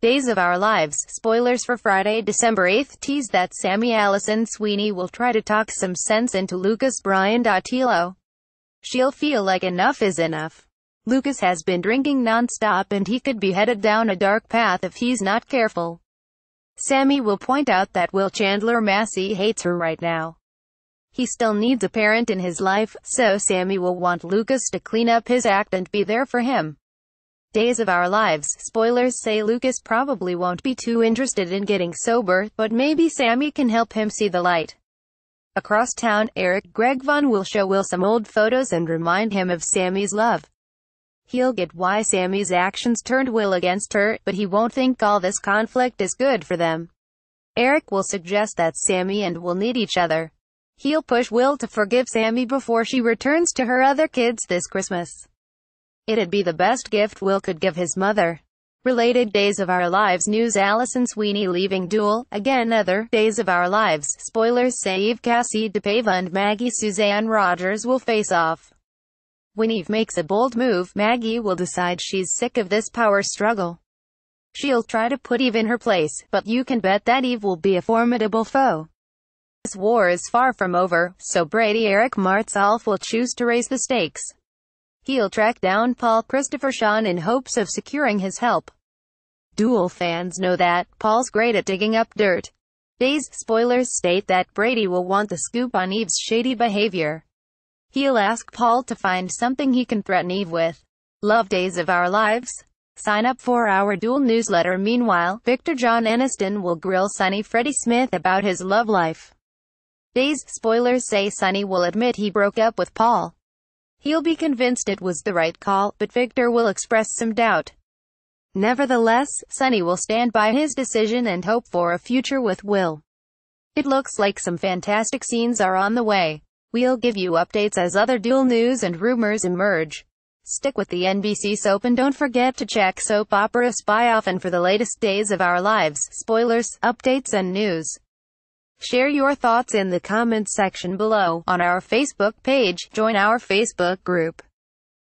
Days of Our Lives. Spoilers for Friday, December 8th tease that Sammy Allison Sweeney will try to talk some sense into Lucas Brian Dotilo. She'll feel like enough is enough. Lucas has been drinking non-stop and he could be headed down a dark path if he's not careful. Sammy will point out that Will Chandler Massey hates her right now. He still needs a parent in his life, so Sammy will want Lucas to clean up his act and be there for him. Days of Our Lives. Spoilers say Lucas probably won't be too interested in getting sober, but maybe Sammy can help him see the light. Across town, Eric Greg Vaughn will show Will some old photos and remind him of Sammy's love. He'll get why Sammy's actions turned Will against her, but he won't think all this conflict is good for them. Eric will suggest that Sammy and Will need each other. He'll push Will to forgive Sammy before she returns to her other kids this Christmas. It'd be the best gift Will could give his mother. Related Days of Our Lives News Allison Sweeney leaving Duel, again other, Days of Our Lives, spoilers save Cassie DePava and Maggie Suzanne Rogers will face off. When Eve makes a bold move, Maggie will decide she's sick of this power struggle. She'll try to put Eve in her place, but you can bet that Eve will be a formidable foe. This war is far from over, so Brady Eric Martzoff will choose to raise the stakes. He'll track down Paul Christopher Sean in hopes of securing his help. Dual fans know that Paul's great at digging up dirt. Day's spoilers state that Brady will want the scoop on Eve's shady behavior. He'll ask Paul to find something he can threaten Eve with. Love Days of Our Lives. Sign up for our dual newsletter. Meanwhile, Victor John Aniston will grill Sonny Freddie Smith about his love life. Days spoilers say Sonny will admit he broke up with Paul. He'll be convinced it was the right call, but Victor will express some doubt. Nevertheless, Sonny will stand by his decision and hope for a future with Will. It looks like some fantastic scenes are on the way. We'll give you updates as other dual news and rumors emerge. Stick with the NBC soap and don't forget to check Soap Opera Spy often for the latest days of our lives, spoilers, updates and news. Share your thoughts in the comments section below, on our Facebook page, join our Facebook group.